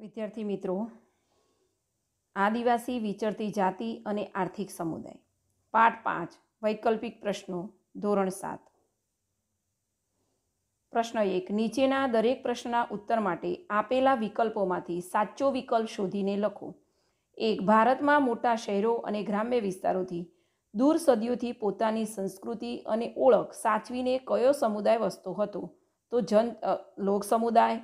વિદ્યાર્થી મિત્રો આદિવાસી વિચરતી જાતિ અને આર્થિક સમુદાય પાઠ પાંચ વૈકલ્પિક પ્રશ્નો ધોરણ સાત પ્રશ્ન એક નીચેના દરેક પ્રશ્નના ઉત્તર માટે આપેલા વિકલ્પોમાંથી સાચો વિકલ્પ શોધીને લખો એક ભારતમાં મોટા શહેરો અને ગ્રામ્ય વિસ્તારોથી દૂર સદીઓથી પોતાની સંસ્કૃતિ અને ઓળખ સાચવીને કયો સમુદાય વસતો હતો તો જન લોક સમુદાય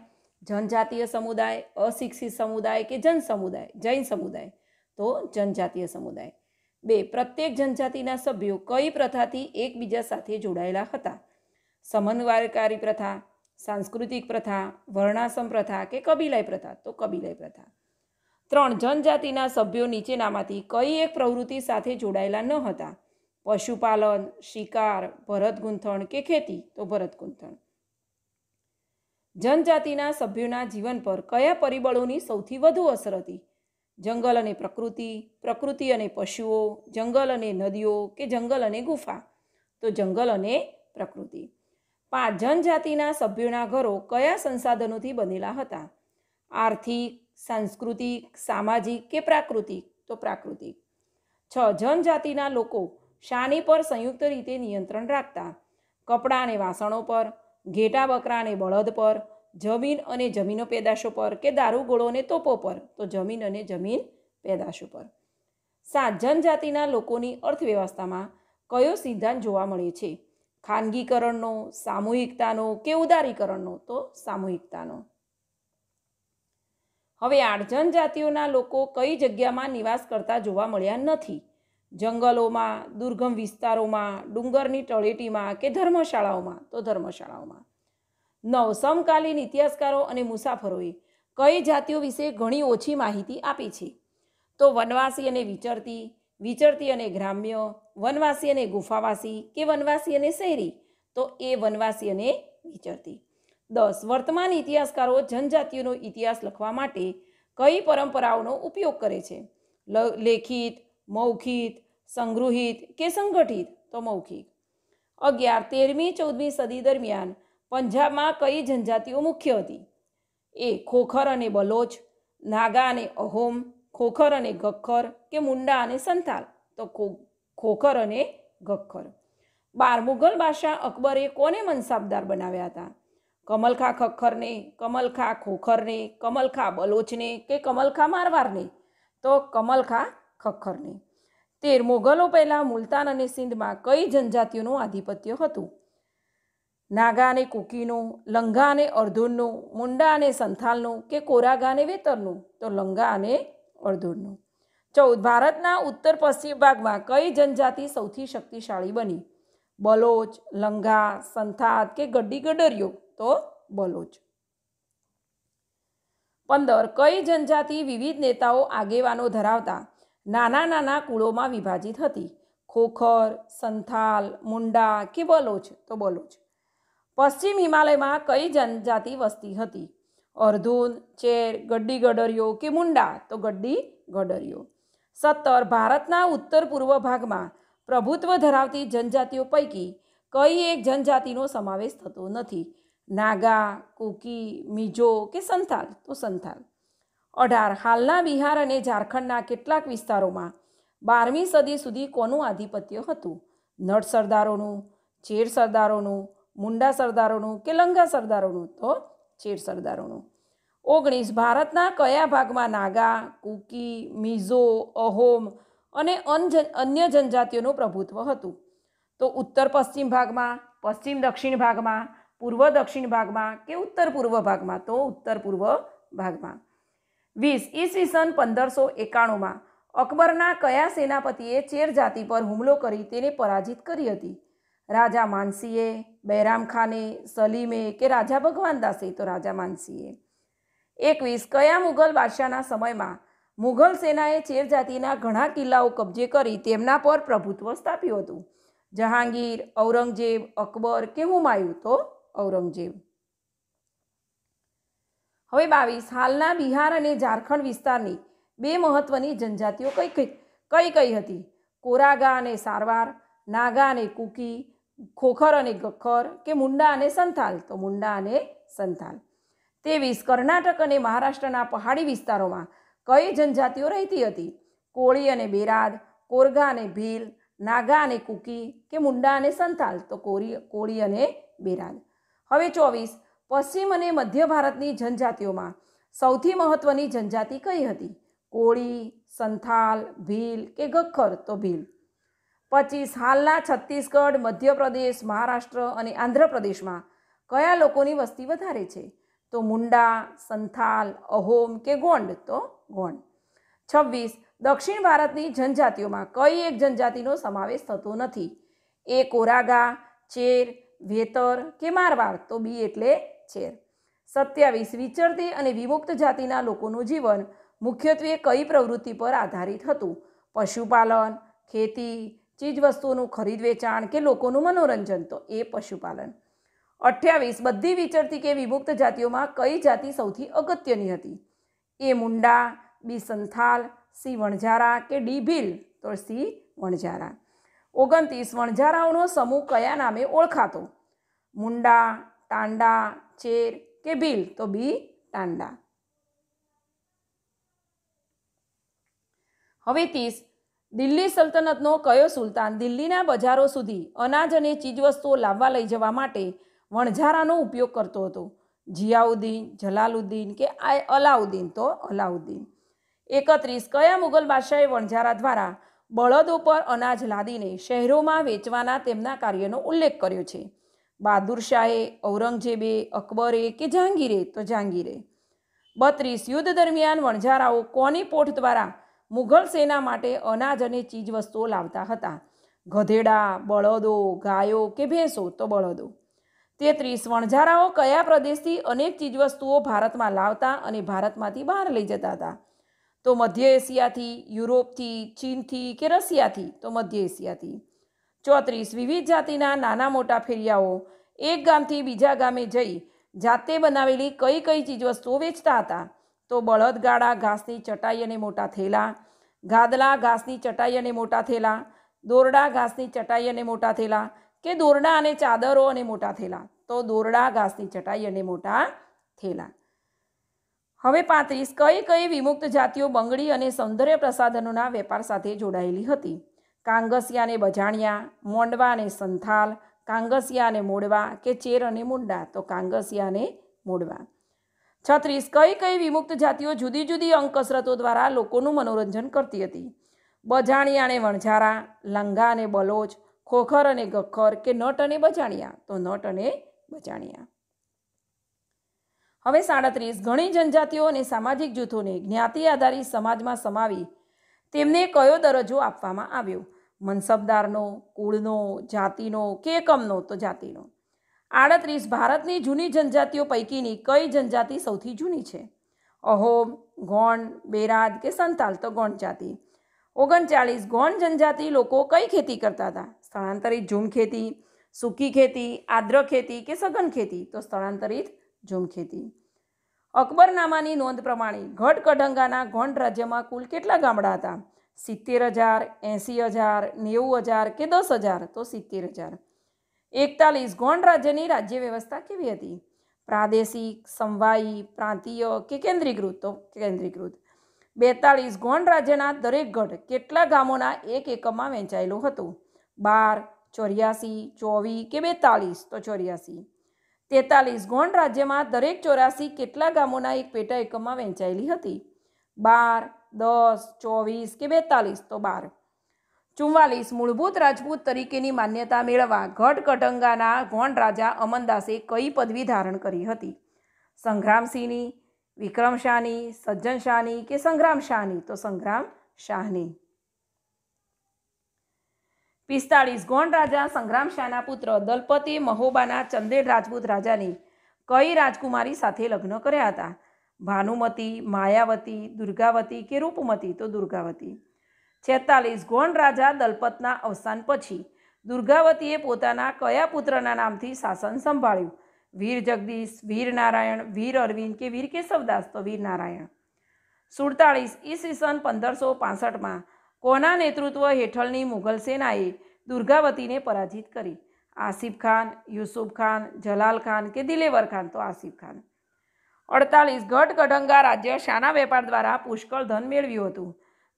જનજાતીય સમુદાય અશિક્ષિત સમુદાય કે જન સમુદાય જૈન સમુદાય તો જનજાતીય સમુદાય બે પ્રત્યેક જનજાતિના સભ્યો કઈ પ્રથાથી એકબીજા સાથે જોડાયેલા હતા સમન્વયકારી પ્રથા સાંસ્કૃતિક પ્રથા વર્ણાશ્રમ પ્રથા કે કબીલાય પ્રથા તો કબીલાય પ્રથા ત્રણ જનજાતિના સભ્યો નીચેનામાંથી કઈ એક પ્રવૃત્તિ સાથે જોડાયેલા ન હતા પશુપાલન શિકાર ભરત ગૂંથણ કે ખેતી તો ભરત ગૂંથણ જનજાતિના સભ્યોના જીવન પર કયા પરિબળોની સૌથી વધુ અસર હતી જંગલ અને પ્રકૃતિ પ્રકૃતિ અને પશુઓ જંગલ અને નદીઓ કે જંગલ અને ગુફા તો જંગલ અને પ્રકૃતિ પાંચ જનજાતિના સભ્યોના ઘરો કયા સંસાધનોથી બનેલા હતા આર્થિક સાંસ્કૃતિક સામાજિક કે પ્રાકૃતિક તો પ્રાકૃતિક છ જનજાતિના લોકો શાની પર સંયુક્ત રીતે નિયંત્રણ રાખતા કપડાં અને વાસણો પર ઘેટા બકરાને બળદ પર જમીન અને જમીનો પેદાશો પર કે દારૂગોળોને તોપો પર તો જમીન અને જમીન પેદાશો પર સાત જનજાતિના લોકોની અર્થવ્યવસ્થામાં કયો સિદ્ધાંત જોવા મળે છે ખાનગીકરણનો સામૂહિકતાનો કે ઉદારીકરણનો તો સામૂહિકતાનો હવે આઠ જનજાતિઓના લોકો કઈ જગ્યામાં નિવાસ કરતા જોવા મળ્યા નથી જંગલોમાં દુર્ગમ વિસ્તારોમાં ડુંગરની તળેટીમાં કે ધર્મશાળાઓમાં તો ધર્મશાળાઓમાં નવ સમકાલીન ઇતિહાસકારો અને મુસાફરોએ કઈ જાતિઓ વિશે ઘણી ઓછી માહિતી આપી છે તો વનવાસી અને વિચરતી વિચરતી અને ગ્રામ્ય વનવાસી અને ગુફાવાસી કે વનવાસી અને શહેરી તો એ વનવાસી અને વિચરતી દસ વર્તમાન ઇતિહાસકારો જનજાતિઓનો ઇતિહાસ લખવા માટે કઈ પરંપરાઓનો ઉપયોગ કરે છે લેખિત મૌખિત સંગૃહિત કે સંગઠિત તો મૌખિક અગિયાર તેરમી ચૌદમી સદી દરમિયાન પંજાબમાં કઈ જનજાતિઓ મુખ્ય હતી એ ખોખર અને બલોચ નાગા અને અહોમ ખોખર અને ગખ્ખર કે મુંડા અને સંથાલ તો ખોખર અને ગખ્ખર બાર મુઘલ બાદશાહ અકબરે કોને મનસાબદાર બનાવ્યા હતા કમલખા ખખ્ખરને કમલખા ખોખરને કમલખા બલોચને કે કમલખા મારવારને તો કમલખા ખખ્ખરને તેર મોગલો પહેલાં મુલતાન અને સિંધમાં કઈ જનજાતિઓનું આધિપત્ય હતું નાગા અને કુકીનું લંગા અને અર્ધુનનું મુંડા અને સંથાલનું કે કોરાગા અને વેતરનું તો લંગા અને અર્ધુનનું ચૌદ ભારતના ઉત્તર પશ્ચિમ ભાગમાં કઈ જનજાતિ સૌથી શક્તિશાળી બની બલોચ લંગા સંથાત કે ગડ્ડી ગડરિયો તો બલોચ પંદર કઈ જનજાતિ વિવિધ નેતાઓ આગેવાનો ધરાવતા નાના નાના કુળોમાં વિભાજિત હતી ખોખર સંથાલ મુંડા કે બલોચ તો બલોચ પશ્ચિમ હિમાલયમાં કઈ જનજાતિ વસ્તી હતી અર્ધુન ચેર ગડ્ડી ગડરિયો કે મુંડા તો ગડ્ડી ગડરિયો સત્તર ભારતના ઉત્તર પૂર્વ ભાગમાં પ્રભુત્વ ધરાવતી જનજાતિઓ પૈકી કઈ એક જનજાતિનો સમાવેશ થતો નથી નાગા કુકી મિજો કે સંથાલ તો સંથાલ અઢાર હાલના બિહાર અને ઝારખંડના કેટલાક વિસ્તારોમાં બારમી સદી સુધી કોનું આધિપત્ય હતું નટ સરદારોનું ચેર સરદારોનું મુંડા સરદારોનું કે લંગા સરદારોનું તો ચેર સરદારોનું ઓગણીસ ભારતના કયા ભાગમાં નાગા કુકી મિઝો અહોમ અને અન્ય જનજાતિઓનું પ્રભુત્વ હતું તો ઉત્તર પશ્ચિમ ભાગમાં પશ્ચિમ દક્ષિણ ભાગમાં પૂર્વ દક્ષિણ ભાગમાં કે ઉત્તર પૂર્વ ભાગમાં તો ઉત્તર પૂર્વ ભાગમાં વીસ ઈસવીસન પંદરસો એકાણુંમાં અકબરના કયા સેનાપતિએ ચેર જાતિ પર હુમલો કરી તેને પરાજિત કરી હતી રાજા માનસીએ બૈરામ ખાને સલીમે કે રાજા ભગવાન દાસે તો રાજા માનસીએ એકવીસ કયા મુઘલ બાદશાહના સમયમાં મુઘલ સેનાએ ચેર જાતિના ઘણા કિલ્લાઓ કબજે કરી તેમના પર પ્રભુત્વ સ્થાપ્યું હતું જહાંગીર ઔરંગઝેબ અકબર કે હુમાયું તો ઔરંગઝેબ હવે બાવીસ હાલના બિહાર અને ઝારખંડ વિસ્તારની બે મહત્ત્વની જનજાતિઓ કઈ કઈ કઈ કઈ હતી કોરાગા અને સારવાર નાગા અને કુકી ખોખર અને ગખર કે મુંડા અને સંથાલ તો મુંડા અને સંથાલ તેવીસ કર્ણાટક અને મહારાષ્ટ્રના પહાડી વિસ્તારોમાં કઈ જનજાતિઓ રહેતી હતી કોળી અને બેરાદ કોરગા અને ભીલ નાગા અને કુકી કે મુંડા અને સંથાલ તો કોરી કોળી અને બેરાદ હવે ચોવીસ પશ્ચિમ અને મધ્ય ભારતની જનજાતિઓમાં સૌથી મહત્ત્વની જનજાતિ કઈ હતી કોળી સંથાલ ભીલ કે ગખર તો ભીલ પચીસ હાલના છત્તીસગઢ મધ્યપ્રદેશ મહારાષ્ટ્ર અને આંધ્રપ્રદેશમાં કયા લોકોની વસ્તી વધારે છે તો મુંડા સંથાલ અહોમ કે ગોંડ તો ગોંડ છવ્વીસ દક્ષિણ ભારતની જનજાતિઓમાં કઈ એક જનજાતિનો સમાવેશ થતો નથી એ કોરાગા ચેર વેતર કે મારવાર તો બી એટલે છે સત્યાવીસ વિચરતી અને વિમુક્ત જાતિના લોકોનું જીવન મુખ્યત્વે કઈ પ્રવૃત્તિ પર આધારિત હતું પશુપાલન ખેતી ચીજવસ્તુઓનું ખરીદ વેચાણ કે લોકોનું મનોરંજન તો એ પશુપાલન અઠ્યાવીસ બધી વિચરતી કે વિમુક્ત જાતિઓમાં કઈ જાતિ સૌથી અગત્યની હતી એ મુંડા બી સંથાલ સી વણઝારા કે ડી ભીલ તો સી વણઝારા ઓગણત્રીસ વણઝારાઓનો સમૂહ કયા નામે ઓળખાતો મુંડા ટાંડા ચેર કે ભીલ તો બી ટાંડા હવે ત્રીસ દિલ્હી સલ્તનતનો કયો સુલતાન દિલ્હીના બજારો સુધી અનાજ અને ચીજવસ્તુઓ લાવવા લઈ જવા માટે વણઝારાનો ઉપયોગ કરતો હતો જિયાઉદ્દીન જલાલુદ્દીન કે અલાઉદ્દીન તો અલાઉદ્દીન એકત્રીસ કયા મુગલ બાદશાહે વણઝારા દ્વારા બળદ ઉપર અનાજ લાદીને શહેરોમાં વેચવાના તેમના કાર્યનો ઉલ્લેખ કર્યો છે બહાદુર ઔરંગઝેબે અકબરે કે જહાંગીરે તો જહાંગીરે બત્રીસ યુદ્ધ દરમિયાન વણઝારાઓ કોની પોઠ દ્વારા મુઘલ સેના માટે અનાજ અને ચીજવસ્તુઓ લાવતા હતા ગધેડા બળદો ગાયો કે ભેંસો તો બળદો તેત્રીસ વણઝારાઓ કયા પ્રદેશથી અનેક ચીજવસ્તુઓ ભારતમાં લાવતા અને ભારતમાંથી બહાર લઈ જતા હતા તો મધ્ય એશિયાથી યુરોપથી ચીનથી કે રશિયાથી તો મધ્ય એશિયાથી ચોત્રીસ વિવિધ જાતિના નાના મોટા ફેરિયાઓ એક ગામથી બીજા ગામે જઈ જાતે બનાવેલી કઈ કઈ ચીજવસ્તુઓ વેચતા હતા તો બળદગાડા ઘાસની ચટાઈ અને મોટા થેલા ગાદલા ઘાસની ચટાઈ અને મોટા થેલા દોરડા ઘાસની ચટાઈ અને મોટા થેલા કે દોરડા અને ચાદરો અને મોટા થેલા તો દોરડા ઘાસની ચટાઈ અને મોટા થેલા હવે પાંત્રીસ કઈ કઈ વિમુક્ત જાતિઓ બંગડી અને સૌંદર્ય પ્રસાધનોના વેપાર સાથે જોડાયેલી હતી કાંગસિયા અને બજાણિયા મોંડવા સંથાલ કાંગસિયા મોડવા કે ચેર અને મુંડા તો કાંગસિયા મોડવા છત્રીસ કઈ કઈ વિમુક્ત જાતિઓ જુદી જુદી અંક કસરતો દ્વારા લોકોનું મનોરંજન કરતી હતી બજાણિયાને વણઝારા લંગા અને બલોચ ખોખર અને ગખર કે નટ અને બજાણિયા તો નટ અને બજાણિયા હવે સાડત્રીસ ઘણી જનજાતિઓ અને સામાજિક જૂથોને જ્ઞાતિ આધારિત સમાજમાં સમાવી તેમને કયો દરજ્જો આપવામાં આવ્યો મનસબદારનો કુળનો જાતિનો કે એકમનો તો જાતિનો આડત્રીસ ભારતની જૂની જનજાતિઓ પૈકીની કઈ જનજાતિ સૌથી જૂની છે અહોમ ગોંડ બેરાદ કે સંતાલ તો ગોંડ જાતિ ઓગણચાળીસ ગોંડ જનજાતિ લોકો કઈ ખેતી કરતા હતા સ્થળાંતરિત ઝૂમ ખેતી સૂકી ખેતી આદ્ર ખેતી કે સઘન ખેતી તો સ્થળાંતરિત ઝૂમ ખેતી અકબરનામાની નોંધ પ્રમાણે ગઢ કઢંગાના ગોંડ રાજ્યમાં કુલ કેટલા ગામડા હતા સિત્તેર હજાર એંસી હજાર નેવું હજાર કે દસ હજાર તો સિત્તેર હજાર એકતાલીસ ગોંડ રાજ્યની રાજ્ય વ્યવસ્થા કેવી હતી પ્રાદેશિક સંવાયી પ્રાંતીય કે કેન્દ્રીકૃત તો કેન્દ્રીકૃત બેતાળીસ ગોંડ રાજ્યના દરેક ગઢ કેટલા ગામોના એક એકમમાં વહેંચાયેલું હતું બાર ચોર્યાસી ચોવીસ કે બેતાળીસ તો ચોર્યાસી તેતાલીસ ગોંડ રાજ્યમાં દરેક ચોરાસી કેટલા ગામોના એક પેટા એકમમાં વહેંચાયેલી હતી બાર દસ ચોવીસ કે બેતાલીસ તો બાર ચુમ્વાલીસ મૂળભૂત રાજપૂત તરીકેની માન્યતા મેળવવા ઘટ કટંગાના ગોંડ રાજા અમનદાસે કઈ પદવી ધારણ કરી હતી સંગ્રામસિંહની વિક્રમ શાહની સજ્જન શાહની કે સંગ્રામ શાહની તો સંગ્રામ શાહની પિસ્તાળીસ ગોંડ રાજા સંગ્રામ શાહના પુત્ર દલપતિ મહોબાના ચંદેડ રાજપૂત રાજાની કઈ રાજકુમારી સાથે લગ્ન કર્યા હતા ભાનુમતી માયાવતી દુર્ગાવતી કે રૂપમતી તો દુર્ગાવતી છેતાલીસ ગોંડ રાજા દલપતના અવસાન પછી દુર્ગાવતીએ પોતાના કયા પુત્રના નામથી શાસન સંભાળ્યું વીર જગદીશ વીર નારાયણ વીર અરવિંદ કે વીર કેશવદાસ તો વીર નારાયણ સુડતાળીસ ઈસવીસન પંદરસો પાસઠમાં કોના નેતૃત્વ હેઠળની મુઘલ સેનાએ દુર્ગાવતીને પરાજિત કરી આસિફ ખાન યુસુફ ખાન જલાલ ખાન કે દિલેવર ખાન તો આસિફ ખાન અડતાલીસ ગઢગઢંગા રાજ્ય શાના વેપાર દ્વારા પુષ્કળ ધન મેળવ્યું હતું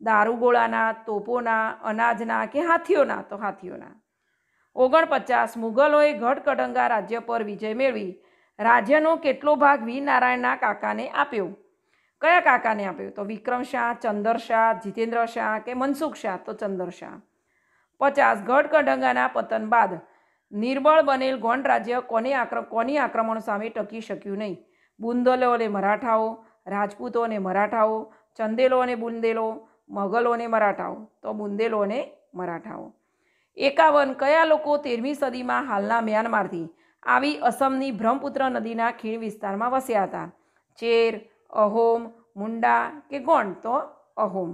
દારૂગોળાના તોપોના અનાજના કે હાથીઓના તો હાથીઓના ઓગણપચાસ મુગલોએ ગઢકટંગા રાજ્ય પર વિજય મેળવી રાજ્યનો કેટલો ભાગ વી નારાયણના કાકાને આપ્યો કયા કાકાને આપ્યો તો વિક્રમ શાહ ચંદર શાહ જીતેન્દ્ર શાહ કે મનસુખ શાહ તો ચંદર શાહ પચાસ ગઢકટંગાના પતન બાદ નિર્બળ બનેલ ગોંડ રાજ્ય કોને આક્રમ કોની આક્રમણ સામે ટકી શક્યું નહીં બુંદલો અને મરાઠાઓ રાજપૂતો અને મરાઠાઓ ચંદેલો અને બુંદેલો મગલો અને મરાઠાઓ તો બુંદેલો અને મરાઠાઓ એકાવન કયા લોકો તેરમી સદીમાં હાલના મ્યાનમારથી આવી અસમની બ્રહ્મપુત્ર નદીના ખીણ વિસ્તારમાં વસ્યા હતા ચેર અહોમ મુંડા કે ગોંડ તો અહોમ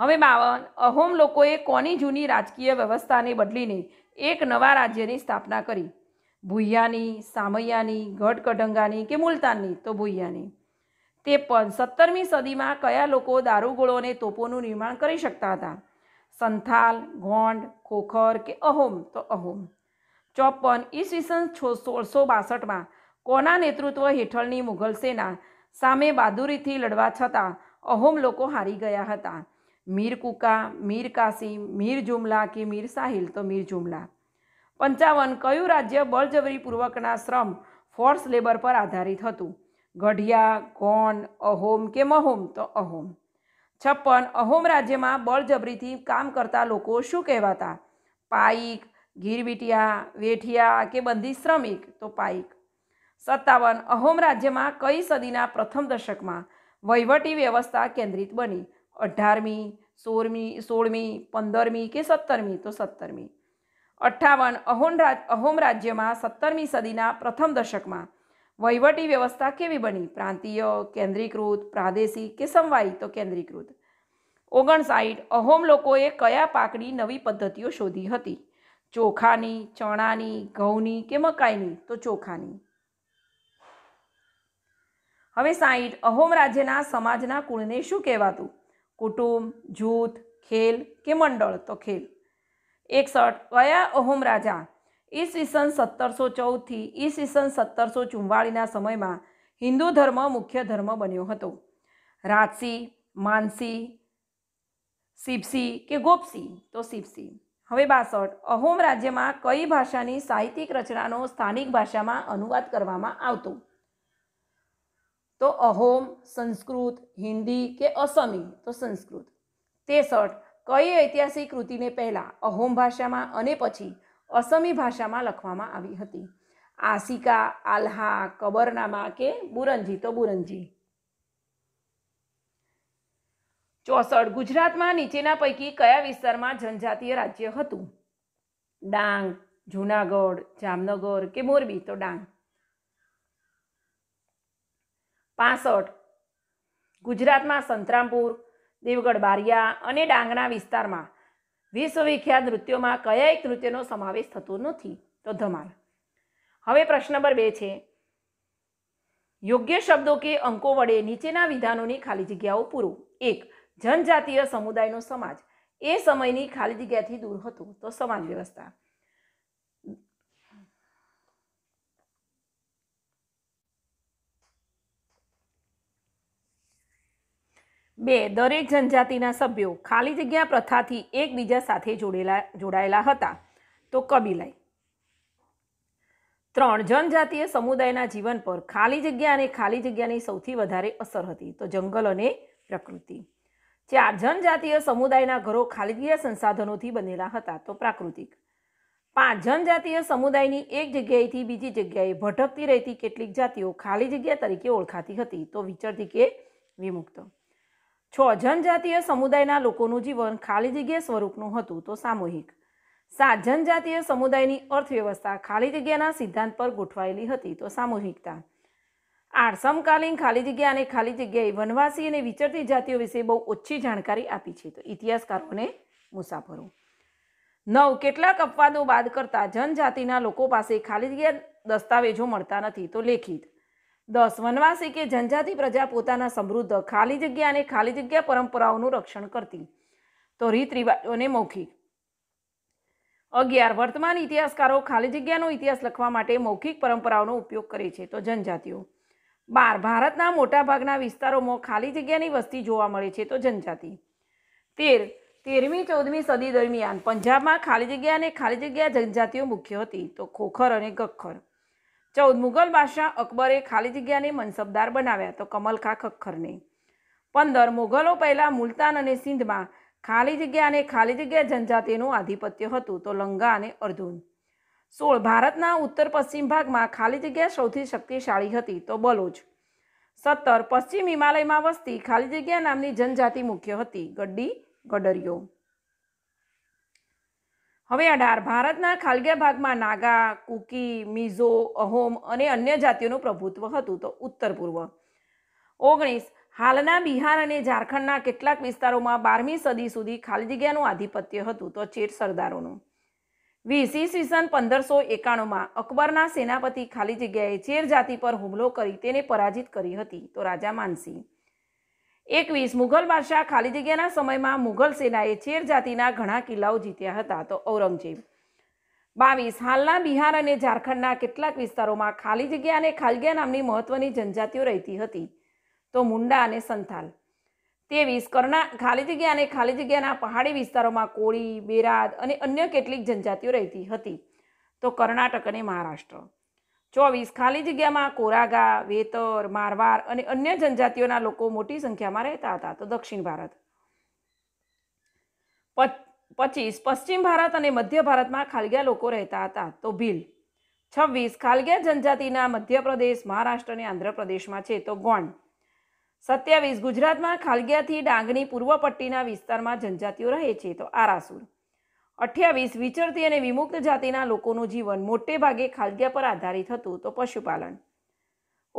હવે બાવન અહોમ લોકોએ કોની જૂની રાજકીય વ્યવસ્થાને બદલીને એક નવા રાજ્યની સ્થાપના કરી ભૂયાની સામૈયાની ગઢકઢંગાની કે મુલતાનની તો ભૂયાની તે પણ સત્તરમી સદીમાં કયા લોકો દારૂગોળો અને તોપોનું નિર્માણ કરી શકતા હતા સંથાલ ગોંડ ખોખર કે અહોમ તો અહોમ ચોપન ઈસવીસન સોળસો બાસઠમાં કોના નેતૃત્વ હેઠળની મુઘલ સેના સામે બહાદુરીથી લડવા છતાં અહોમ લોકો હારી ગયા હતા મીર કુકા મીર કાસિમ મીર જુમલા કે મીર સાહિલ તો મીર જુમલા પંચાવન કયું રાજ્ય બળજબરીપૂર્વકના શ્રમ ફોર્સ લેબર પર આધારિત હતું ગઢિયા ગોંડ અહોમ કે મહોમ તો અહોમ છપ્પન અહોમ રાજ્યમાં બળજબરીથી કામ કરતા લોકો શું કહેવાતા પાઈક ગીરવીટિયા વેઠિયા કે બંધી શ્રમિક તો પાઈક સત્તાવન અહોમ રાજ્યમાં કઈ સદીના પ્રથમ દશકમાં વહીવટી વ્યવસ્થા કેન્દ્રિત બની અઢારમી સોળમી સોળમી પંદરમી કે સત્તરમી તો સત્તરમી અઠ્ઠાવન અહોમ અહોમ રાજ્યમાં સત્તરમી સદીના પ્રથમ દશકમાં વહીવટી વ્યવસ્થા કેવી બની પ્રાંતિય કેન્દ્રીકૃત પ્રાદેશિક કે સમવાય તો કેન્દ્રીકૃત ઓગણસાઠ અહોમ લોકોએ કયા પાકની નવી પદ્ધતિઓ શોધી હતી ચોખાની ચણાની ઘઉંની કે મકાઈની તો ચોખાની હવે સાઠ અહોમ રાજ્યના સમાજના કુળને શું કહેવાતું કુટુંબ જૂથ ખેલ કે મંડળ તો ખેલ એકસઠ કયા અહોમ રાજા ઈસવીસન સત્તરસો ચૌદથી ઈસવીસન સત્તરસો ચુંવાળીના સમયમાં હિન્દુ ધર્મ મુખ્ય ધર્મ બન્યો હતો રાતસી માનસી શિપસી કે ગોપસી તો શિપસી હવે બાસઠ અહોમ રાજ્યમાં કઈ ભાષાની સાહિત્યિક રચનાનો સ્થાનિક ભાષામાં અનુવાદ કરવામાં આવતો તો અહોમ સંસ્કૃત હિન્દી કે અસમી તો સંસ્કૃત તેસઠ કઈ ઐતિહાસિક કૃતિને પહેલાં અહોમ ભાષામાં અને પછી અસમી ભાષામાં લખવામાં આવી હતી આસિકા આલ્હા કબરનામા કે બુરંજી તો બુરંજી ચોસઠ ગુજરાતમાં નીચેના પૈકી કયા વિસ્તારમાં જનજાતીય રાજ્ય હતું ડાંગ જુનાગઢ જામનગર કે મોરબી તો ડાંગ પાસઠ ગુજરાતમાં સંતરામપુર દેવગઢ બારિયા અને ડાંગના વિસ્તારમાં વિશ્વવિખ્યાત નૃત્યોમાં કયા એક નૃત્યનો સમાવેશ થતો નથી તો ધમાલ હવે પ્રશ્ન નંબર બે છે યોગ્ય શબ્દો કે અંકો વડે નીચેના વિધાનોની ખાલી જગ્યાઓ પૂરું એક જનજાતીય સમુદાયનો સમાજ એ સમયની ખાલી જગ્યાથી દૂર હતો તો સમાજ વ્યવસ્થા બે દરેક જનજાતિના સભ્યો ખાલી જગ્યા પ્રથાથી એકબીજા સાથે જોડેલા જોડાયેલા હતા તો કબીલાઈ ત્રણ જનજાતીય સમુદાયના જીવન પર ખાલી જગ્યા અને ખાલી જગ્યાની સૌથી વધારે અસર હતી તો જંગલ અને પ્રકૃતિ ચાર જનજાતીય સમુદાયના ઘરો ખાલીગીય સંસાધનોથી બનેલા હતા તો પ્રાકૃતિક પાંચ જનજાતીય સમુદાયની એક જગ્યાએથી બીજી જગ્યાએ ભટકતી રહેતી કેટલીક જાતિઓ ખાલી જગ્યા તરીકે ઓળખાતી હતી તો વિચરતી કે વિમુક્ત છ જનજાતીય સમુદાયના લોકોનું જીવન ખાલી જગ્યા સ્વરૂપનું હતું તો સામૂહિક સાત જનજાતીય સમુદાયની અર્થવ્યવસ્થા ખાલી જગ્યાના સિદ્ધાંત પર ગોઠવાયેલી હતી તો સામૂહિકતા આઠ સમકાલીન ખાલી જગ્યા અને ખાલી જગ્યાએ વનવાસી અને વિચરતી જાતિઓ વિશે બહુ ઓછી જાણકારી આપી છે તો ઇતિહાસકારોને મુસાફરો નવ કેટલાક અપવાદો બાદ કરતા જનજાતિના લોકો પાસે ખાલી જગ્યા દસ્તાવેજો મળતા નથી તો લેખિત દસ વનવાસી કે જનજાતિ પ્રજા પોતાના સમૃદ્ધ ખાલી જગ્યા અને ખાલી જગ્યા પરંપરાઓનું રક્ષણ કરતી તો રીત રિવાજોને મૌખિક અગિયાર વર્તમાન ઇતિહાસકારો ખાલી જગ્યાનો ઇતિહાસ લખવા માટે મૌખિક પરંપરાઓનો ઉપયોગ કરે છે તો જનજાતિઓ બાર ભારતના મોટાભાગના વિસ્તારોમાં ખાલી જગ્યાની વસ્તી જોવા મળે છે તો જનજાતિ તેર તેરમી ચૌદમી સદી દરમિયાન પંજાબમાં ખાલી જગ્યા અને ખાલી જગ્યા જનજાતિઓ મુખ્ય હતી તો ખોખર અને ગખ્ખર ચૌદ મુગલ બાદશાહ અકબરે ખાલી જગ્યાને મનસબદાર બનાવ્યા તો કમલ ખા ખખ્ખરને પંદર મુગલો પહેલાં મુલતાન અને સિંધમાં ખાલી જગ્યા અને ખાલી જગ્યા જનજાતિનું આધિપત્ય હતું તો લંગા અને અર્ધુન સોળ ભારતના ઉત્તર પશ્ચિમ ભાગમાં ખાલી જગ્યા સૌથી શક્તિશાળી હતી તો બલોચ સત્તર પશ્ચિમ હિમાલયમાં વસતી ખાલી જગ્યા નામની જનજાતિ મુખ્ય હતી ગડ્ડી ગડરિયો હવે આ ડાર ભારતના ખાલગ્યા ભાગમાં નાગા કુકી મિઝો અહોમ અને અન્ય જાતિઓનું પ્રભુત્વ હતું તો ઉત્તર પૂર્વ ઓગણીસ હાલના બિહાર અને ઝારખંડના કેટલાક વિસ્તારોમાં બારમી સદી સુધી ખાલી જગ્યાનું આધિપત્ય હતું તો ચેર સરદારોનું વીસ ઈસવીસન પંદરસો એકાણુંમાં અકબરના સેનાપતિ ખાલી જગ્યાએ ચેર જાતિ પર હુમલો કરી તેને પરાજિત કરી હતી તો રાજા માનસિંહ એકવીસ મુઘલ બાદશાહ ખાલી જગ્યાના સમયમાં મુઘલ સેનાએ ચેર જાતિના ઘણા કિલ્લાઓ જીત્યા હતા તો ઔરંગઝેબ બાવીસ હાલના બિહાર અને ઝારખંડના કેટલાક વિસ્તારોમાં ખાલી જગ્યા અને ખાલગ્યા નામની મહત્વની જનજાતિઓ રહેતી હતી તો મુંડા અને સંથાલ તેવીસ કર્ણા ખાલી જગ્યા અને ખાલી જગ્યાના પહાડી વિસ્તારોમાં કોળી બેરાદ અને અન્ય કેટલીક જનજાતિઓ રહેતી હતી તો કર્ણાટક અને મહારાષ્ટ્ર ચોવીસ ખાલી જગ્યામાં કોરાગા વેતર મારવાર અને અન્ય જનજાતિઓના લોકો મોટી સંખ્યામાં રહેતા હતા તો દક્ષિણ ભારત પચીસ પશ્ચિમ ભારત અને મધ્ય ભારતમાં ખાલગ્યા લોકો રહેતા હતા તો ભીલ છવ્વીસ ખાલગ્યા જનજાતિના મધ્યપ્રદેશ મહારાષ્ટ્ર અને આંધ્રપ્રદેશમાં છે તો ગોંડ સત્યાવીસ ગુજરાતમાં ખાલગ્યાથી ડાંગની પૂર્વ પટ્ટીના વિસ્તારમાં જનજાતિઓ રહે છે તો આરાસુર અઠ્યાવીસ વિચરતી અને વિમુક્ત જાતિના લોકોનું જીવન મોટે ભાગે ખાદ્ય પર આધારિત હતું તો પશુપાલન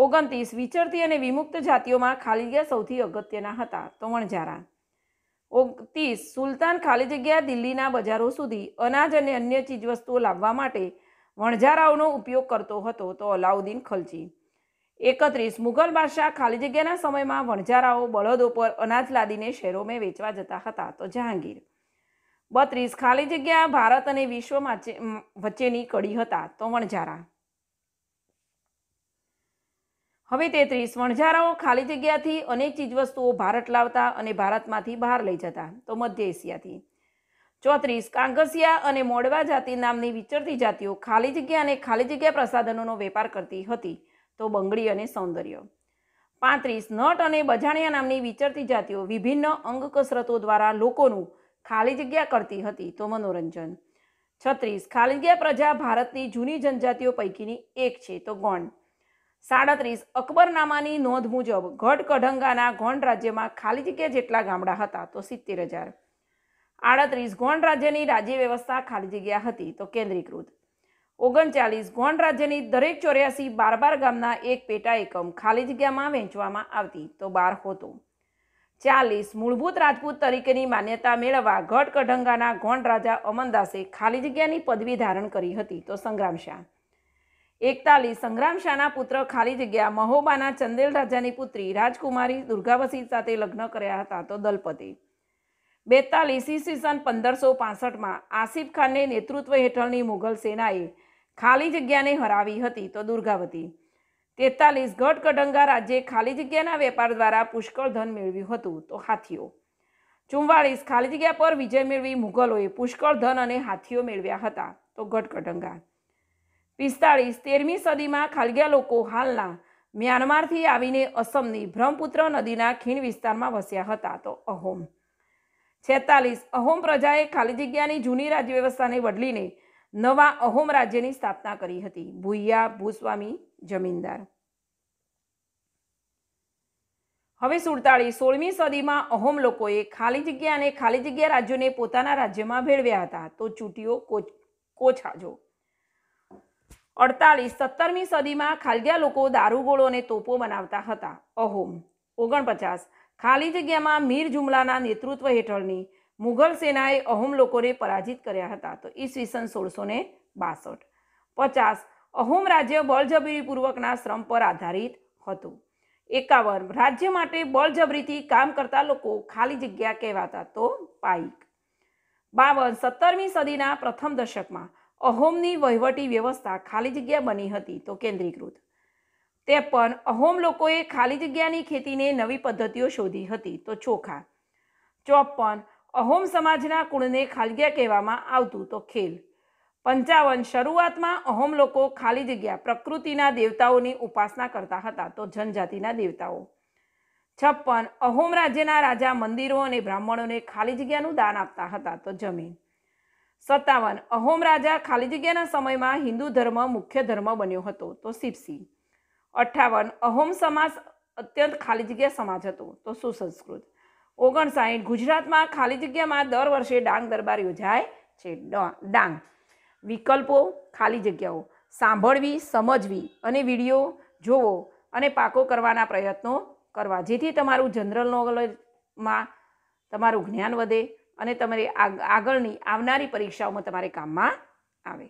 ઓગણત્રીસ વિચરતી અને વિમુક્ત જાતિઓમાં ખાલી સૌથી અગત્યના હતા તો વણઝારા ઓગત્રીસ સુલતાન ખાલી જગ્યા દિલ્હીના બજારો સુધી અનાજ અને અન્ય ચીજવસ્તુઓ લાવવા માટે વણઝારાઓનો ઉપયોગ કરતો હતો તો અલાઉદ્દીન ખલજી એકત્રીસ મુઘલ બાદશાહ ખાલી જગ્યાના સમયમાં વણઝારાઓ બળદો પર અનાજ લાદીને શહેરોમાં વેચવા જતા હતા તો જહાંગીર બત્રીસ ખાલી જગ્યા ભારત અને વિશ્વમાં વચ્ચેની કડી હતા તો વણઝારા હવે તેત્રીસ વણઝારાઓ ખાલી જગ્યાથી અનેક ચીજવસ્તુઓ ભારત લાવતા અને ભારતમાંથી બહાર લઈ જતા તો મધ્ય એશિયાથી ચોત્રીસ કાંગસિયા અને મોડવા જાતિ નામની વિચરતી જાતિઓ ખાલી જગ્યા અને ખાલી જગ્યા પ્રસાધનોનો વેપાર કરતી હતી તો બંગડી અને સૌંદર્ય પાંત્રીસ નટ અને બજાણિયા નામની વિચરતી જાતિઓ વિભિન્ન અંગ કસરતો દ્વારા લોકોનું ખાલી જગ્યા કરતી હતી તો મનોરંજન છત્રીસ ખાલી જગ્યા પ્રજા ભારતની જૂની જનજાતિઓ પૈકીની એક છે તો ગોંડ સાડત્રીસ અકબરનામાની નોંધ મુજબ ગઢ કઢંગાના ગોંડ રાજ્યમાં ખાલી જગ્યા જેટલા ગામડા હતા તો સિત્તેર હજાર આડત્રીસ ગોંડ રાજ્યની રાજ્ય વ્યવસ્થા ખાલી જગ્યા હતી તો કેન્દ્રીકૃત ઓગણચાલીસ ગોંડ રાજ્યની દરેક ચોર્યાસી બાર બાર ગામના એક પેટા એકમ ખાલી જગ્યામાં વહેંચવામાં આવતી તો બાર હોતો ચાલીસ મૂળભૂત રાજપૂત તરીકેની માન્યતા મેળવવા ગઢ કઢંગાના ગોંડ રાજા અમનદાસે ખાલી જગ્યાની પદવી ધારણ કરી હતી તો સંગ્રામ શાહ એકતાલીસ સંગ્રામ શાહના પુત્ર ખાલી જગ્યા મહોબાના ચંદેલ રાજાની પુત્રી રાજકુમારી દુર્ગાવસી સાથે લગ્ન કર્યા હતા તો દલપતિ બેતાલીસ ઈસવીસન પંદરસો પાસઠમાં આસિફ ખાનને નેતૃત્વ હેઠળની મુઘલ સેનાએ ખાલી જગ્યાને હરાવી હતી તો દુર્ગાવતી તેતાલીસ ગઢકડંગા રાજ્યે ખાલી જગ્યાના વેપાર દ્વારા પુષ્કળ ધન મેળવ્યું હતું તો હાથીઓ ચુમ્વાળીસ ખાલી જગ્યા પર વિજય મેળવી મુઘલોએ પુષ્કળ ધન અને હાથીઓ મેળવ્યા હતા તો ગઢકડંગા પિસ્તાળીસ તેરમી સદીમાં ખાલગ્યા લોકો હાલના મ્યાનમારથી આવીને અસમની બ્રહ્મપુત્ર નદીના ખીણ વિસ્તારમાં વસ્યા હતા તો અહોમ છેતાલીસ અહોમ પ્રજાએ ખાલી જગ્યાની જૂની રાજ્ય વ્યવસ્થાને બદલીને નવા અહોમ રાજ્યની સ્થાપના કરી હતી ભૂયા ભૂસ્વામી જમીનદાર હવે સુડતાળીસ સોળમી સદીમાં અહોમ લોકોએ ખાલી જગ્યા અને ખાલી જગ્યા રાજ્યોને પોતાના રાજ્યમાં ભેળવ્યા હતા તો ચૂંટીઓ કોછાજો અડતાલીસ સત્તરમી સદીમાં ખાલગ્યા લોકો દારૂગોળો અને તોપો બનાવતા હતા અહોમ ઓગણપચાસ ખાલી જગ્યામાં મીર જુમલાના નેતૃત્વ હેઠળની મુઘલ સેનાએ અહોમ લોકોને પરાજિત કર્યા હતા તો ઈસવીસન સોળસો ને બાસઠ પચાસ અહોમ રાજ્ય બળજબરીપૂર્વકના શ્રમ પર આધારિત હતું એકાવન રાજ્ય માટે બળજબરીથી કામ કરતા લોકો ખાલી જગ્યા કહેવાતા તો પાઈક બાવન સત્તરમી સદીના પ્રથમ દશકમાં અહોમની વહીવટી વ્યવસ્થા ખાલી જગ્યા બની હતી તો કેન્દ્રીકૃત તે પણ અહોમ લોકોએ ખાલી જગ્યાની ખેતીને નવી પદ્ધતિઓ શોધી હતી તો ચોખા ચોપન અહોમ સમાજના કુળને ખાલગ્યા કહેવામાં આવતું તો ખેલ પંચાવન શરૂઆતમાં અહોમ લોકો ખાલી જગ્યા પ્રકૃતિના દેવતાઓની ઉપાસના કરતા હતા તો જનજાતિના દેવતાઓ છપ્પન અહોમ રાજ્યના રાજા મંદિરો અને બ્રાહ્મણોને ખાલી જગ્યાનું દાન આપતા હતા તો જમીન સત્તાવન અહોમ રાજા ખાલી જગ્યાના સમયમાં હિન્દુ ધર્મ મુખ્ય ધર્મ બન્યો હતો તો સિપ્સી અઠ્ઠાવન અહોમ સમાજ અત્યંત ખાલી જગ્યા સમાજ હતો તો સુસંસ્કૃત ઓગણસાઠ ગુજરાતમાં ખાલી જગ્યામાં દર વર્ષે ડાંગ દરબાર યોજાય છે ડાંગ વિકલ્પો ખાલી જગ્યાઓ સાંભળવી સમજવી અને વિડીયો જોવો અને પાકો કરવાના પ્રયત્નો કરવા જેથી તમારું જનરલ નોલેજમાં તમારું જ્ઞાન વધે અને તમારી આગળની આવનારી પરીક્ષાઓમાં તમારે કામમાં આવે